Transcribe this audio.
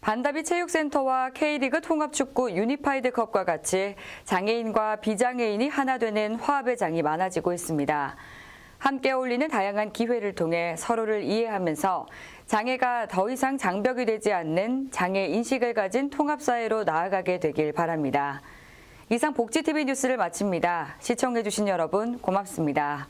반다비 체육센터와 K리그 통합축구 유니파이드컵과 같이 장애인과 비장애인이 하나 되는 화합의 장이 많아지고 있습니다. 함께 어울리는 다양한 기회를 통해 서로를 이해하면서 장애가 더 이상 장벽이 되지 않는 장애 인식을 가진 통합사회로 나아가게 되길 바랍니다. 이상 복지TV 뉴스를 마칩니다. 시청해주신 여러분 고맙습니다.